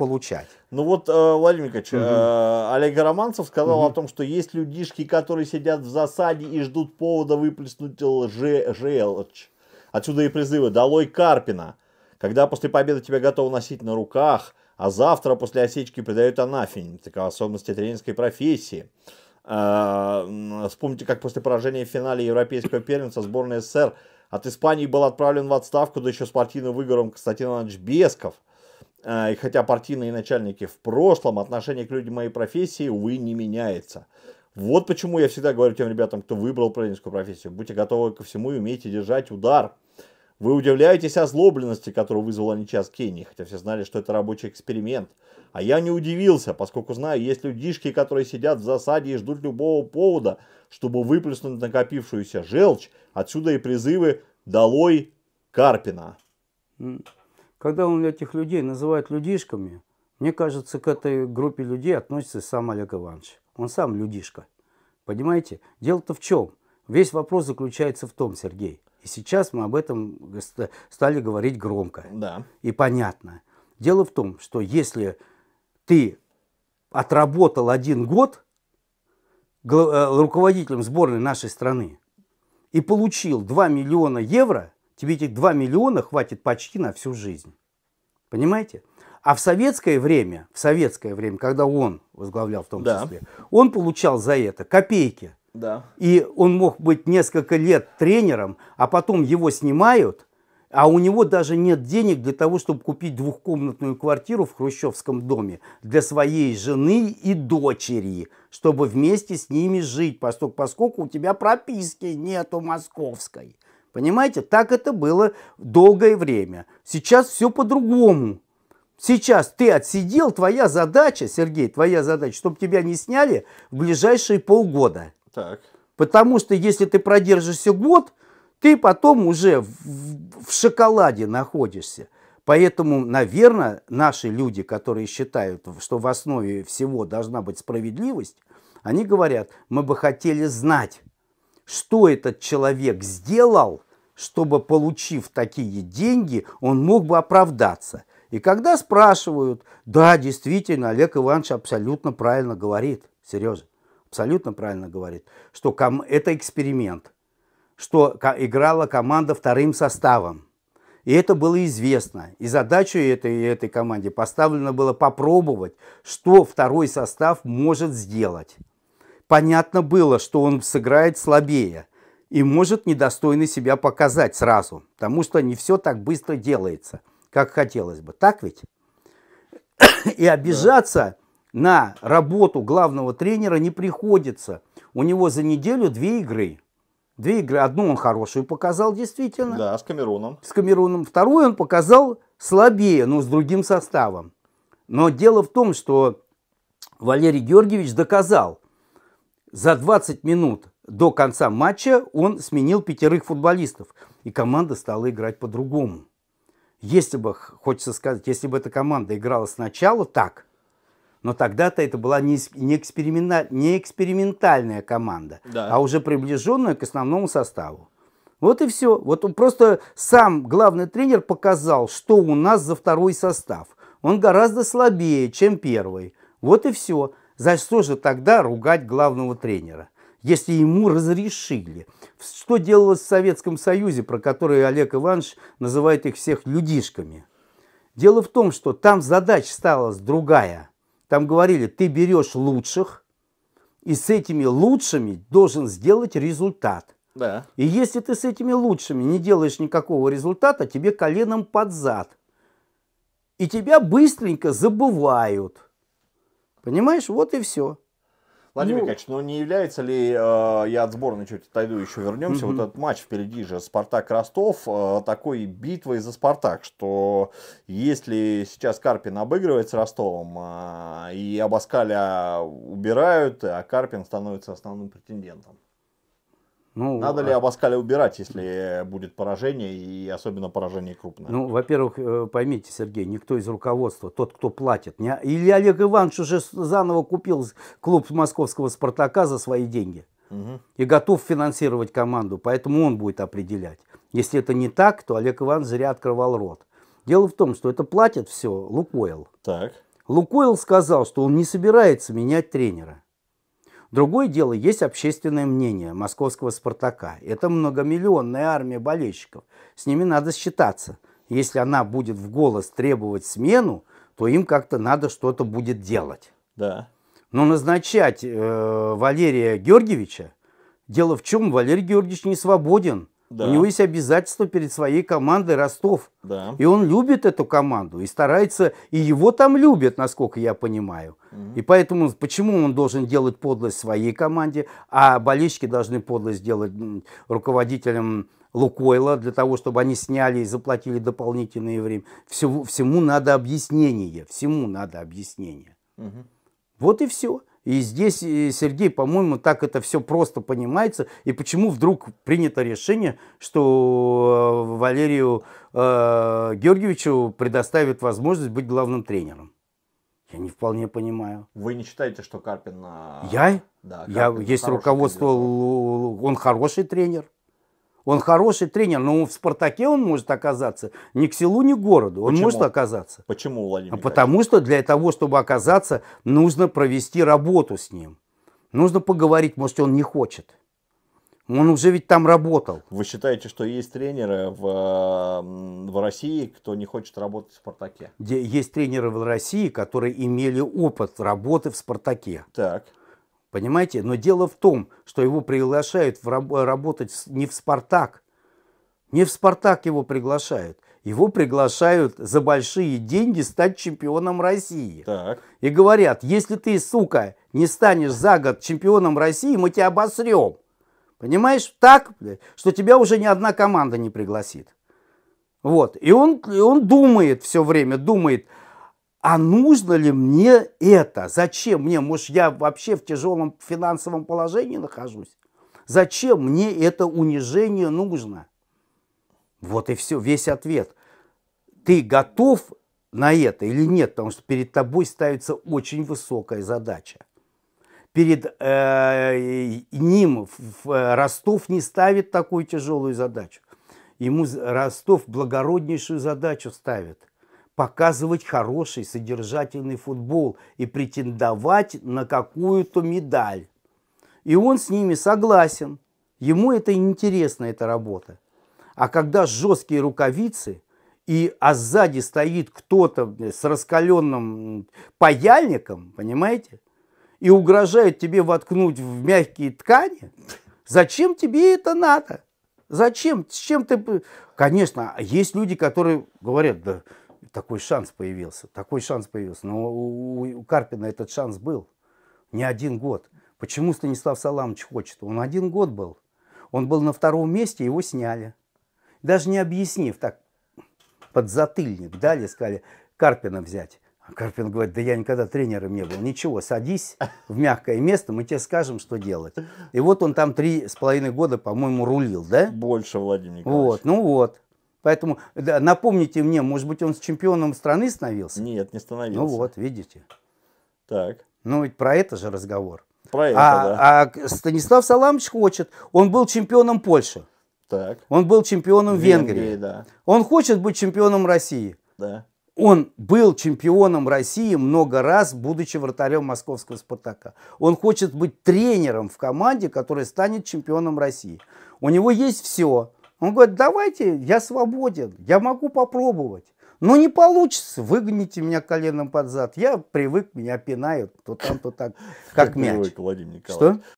получать. Ну вот, э, Владимир Николаевич, угу. Олег Романцев сказал угу. о том, что есть людишки, которые сидят в засаде и ждут повода выплеснуть лже желчь. Отсюда и призывы «Долой Карпина!» Когда после победы тебя готовы носить на руках, а завтра после осечки придают анафень, такая особенность тренерской профессии. Э, вспомните, как после поражения в финале Европейского первенства сборная СССР от Испании был отправлен в отставку, да еще с партийным выгором Константин Иванович Бесков – а, и хотя партийные начальники в прошлом, отношение к людям моей профессии, увы, не меняется. Вот почему я всегда говорю тем ребятам, кто выбрал правительскую профессию, будьте готовы ко всему и умейте держать удар. Вы удивляетесь озлобленности, которую вызвала нечасть Кении, хотя все знали, что это рабочий эксперимент. А я не удивился, поскольку знаю, есть людишки, которые сидят в засаде и ждут любого повода, чтобы выплеснуть накопившуюся желчь. Отсюда и призывы «Долой Карпина!» Когда он этих людей называет людишками, мне кажется, к этой группе людей относится сам Олег Иванович. Он сам людишка. Понимаете? Дело-то в чем? Весь вопрос заключается в том, Сергей. И сейчас мы об этом стали говорить громко. Да. И понятно. Дело в том, что если ты отработал один год э, руководителем сборной нашей страны и получил 2 миллиона евро – тебе этих 2 миллиона хватит почти на всю жизнь. Понимаете? А в советское время, в советское время, когда он возглавлял в том да. числе, он получал за это копейки. Да. И он мог быть несколько лет тренером, а потом его снимают, а у него даже нет денег для того, чтобы купить двухкомнатную квартиру в хрущевском доме для своей жены и дочери, чтобы вместе с ними жить, поскольку у тебя прописки нету московской. Понимаете, так это было долгое время. Сейчас все по-другому. Сейчас ты отсидел, твоя задача, Сергей, твоя задача, чтобы тебя не сняли в ближайшие полгода. Так. Потому что если ты продержишься год, ты потом уже в, в шоколаде находишься. Поэтому, наверное, наши люди, которые считают, что в основе всего должна быть справедливость, они говорят, мы бы хотели знать, что этот человек сделал, чтобы, получив такие деньги, он мог бы оправдаться. И когда спрашивают, да, действительно, Олег Иванович абсолютно правильно говорит, Сережа, абсолютно правильно говорит, что это эксперимент, что играла команда вторым составом. И это было известно. И задачу этой, этой команде поставлено было попробовать, что второй состав может сделать понятно было, что он сыграет слабее и может недостойно себя показать сразу, потому что не все так быстро делается, как хотелось бы. Так ведь? И обижаться да. на работу главного тренера не приходится. У него за неделю две игры. Две игры. Одну он хорошую показал, действительно. Да, с Камеруном. С Камеруном. Вторую он показал слабее, но с другим составом. Но дело в том, что Валерий Георгиевич доказал, за 20 минут до конца матча он сменил пятерых футболистов, и команда стала играть по-другому. Если бы, хочется сказать, если бы эта команда играла сначала так, но тогда-то это была не, эксперимента, не экспериментальная команда, да. а уже приближенная к основному составу. Вот и все. Вот он просто сам главный тренер показал, что у нас за второй состав. Он гораздо слабее, чем первый. Вот и все. За что же тогда ругать главного тренера, если ему разрешили? Что делалось в Советском Союзе, про который Олег Иванович называет их всех людишками? Дело в том, что там задача стала другая. Там говорили, ты берешь лучших, и с этими лучшими должен сделать результат – да. И если ты с этими лучшими не делаешь никакого результата, тебе коленом под зад. И тебя быстренько забывают. Понимаешь, вот и все. Владимир ну, но ну не является ли, э, я от сборной чуть отойду, еще вернемся, угу. вот этот матч впереди же «Спартак-Ростов» э, такой битвой за «Спартак», что если сейчас Карпин обыгрывает с Ростовом э, и Абаскаля убирают, а Карпин становится основным претендентом? Ну, Надо ли а- Абаскаля убирать, если будет поражение, и особенно поражение крупное? Ну, во-первых, э, поймите, Сергей, никто из руководства, тот, кто платит. Не... Или Олег Иванович уже заново купил клуб московского «Спартака» за свои деньги угу. и готов финансировать команду, поэтому он будет определять. Если это не так, то Олег Иванович зря открывал рот. Дело в том, что это платит все Лукойл. Так. Лукойл сказал, что он не собирается менять тренера. Другое дело, есть общественное мнение московского «Спартака». Это многомиллионная армия болельщиков. С ними надо считаться. Если она будет в голос требовать смену, то им как-то надо что-то будет делать. Да. Но назначать э, Валерия Георгиевича, дело в чем, Валерий Георгиевич не свободен. Да. У него есть обязательства перед своей командой Ростов. Да. И он любит эту команду и старается, и его там любят, насколько я понимаю. Угу. И поэтому почему он должен делать подлость своей команде, а болельщики должны подлость делать руководителям Лукойла для того, чтобы они сняли и заплатили дополнительное время. Всему, всему надо объяснение, всему надо объяснение. Угу. Вот и все. И здесь, Сергей, по-моему, так это все просто понимается. И почему вдруг принято решение, что э, Валерию э, Георгиевичу предоставят возможность быть главным тренером? Я не вполне понимаю. Вы не считаете, что Карпин... Э, Я? Да, Карпин Я есть руководство, тренер. он хороший тренер. Он хороший тренер, но в «Спартаке» он может оказаться ни к селу, ни к городу. Он Почему? может оказаться. Почему, Владимир а Потому что для того, чтобы оказаться, нужно провести работу с ним. Нужно поговорить, может, он не хочет. Он уже ведь там работал. Вы считаете, что есть тренеры в, в России, кто не хочет работать в «Спартаке»? Есть тренеры в России, которые имели опыт работы в «Спартаке». Так. Понимаете? Но дело в том, что его приглашают в раб работать не в «Спартак». Не в «Спартак» его приглашают. Его приглашают за большие деньги стать чемпионом России. Так. И говорят, если ты, сука, не станешь за год чемпионом России, мы тебя обосрем. Понимаешь? Так, что тебя уже ни одна команда не пригласит. Вот. И он, и он думает все время, думает, а нужно ли мне это? Зачем мне? Может, я вообще в тяжелом финансовом положении нахожусь? Зачем мне это унижение нужно? Вот и все, весь ответ. Ты готов на это или нет? Потому что перед тобой ставится очень высокая задача. Перед э, ним Ростов не ставит такую тяжелую задачу. Ему Ростов благороднейшую задачу ставит показывать хороший содержательный футбол и претендовать на какую-то медаль. И он с ними согласен. Ему это интересно, эта работа. А когда жесткие рукавицы, и, а сзади стоит кто-то с раскаленным паяльником, понимаете, и угрожает тебе воткнуть в мягкие ткани, зачем тебе это надо? Зачем? С чем ты... Конечно, а есть люди, которые говорят, да такой шанс появился, такой шанс появился. Но у, у Карпина этот шанс был. Не один год. Почему Станислав Саламович хочет? Он один год был. Он был на втором месте, его сняли. Даже не объяснив, так под затыльник дали, сказали, Карпина взять. А Карпин говорит, да я никогда тренером не был. Ничего, садись в мягкое место, мы тебе скажем, что делать. И вот он там три с половиной года, по-моему, рулил, да? Больше, Владимир Николаевич. Вот, ну вот. Поэтому да, напомните мне, может быть, он с чемпионом страны становился? Нет, не становился. Ну вот, видите. Так. Ну ведь про это же разговор. Про это, а, да. а Станислав Саламович хочет, он был чемпионом Польши. Так. Он был чемпионом Венгрии. Венгрии да. Он хочет быть чемпионом России. Да. Он был чемпионом России много раз, будучи вратарем московского «Спартака». Он хочет быть тренером в команде, которая станет чемпионом России. У него есть все. Он говорит, давайте, я свободен, я могу попробовать. Но не получится, выгоните меня коленом под зад. Я привык, меня пинают, то там, то так, как, мяч. Привык, Владимир Николаевич. Что?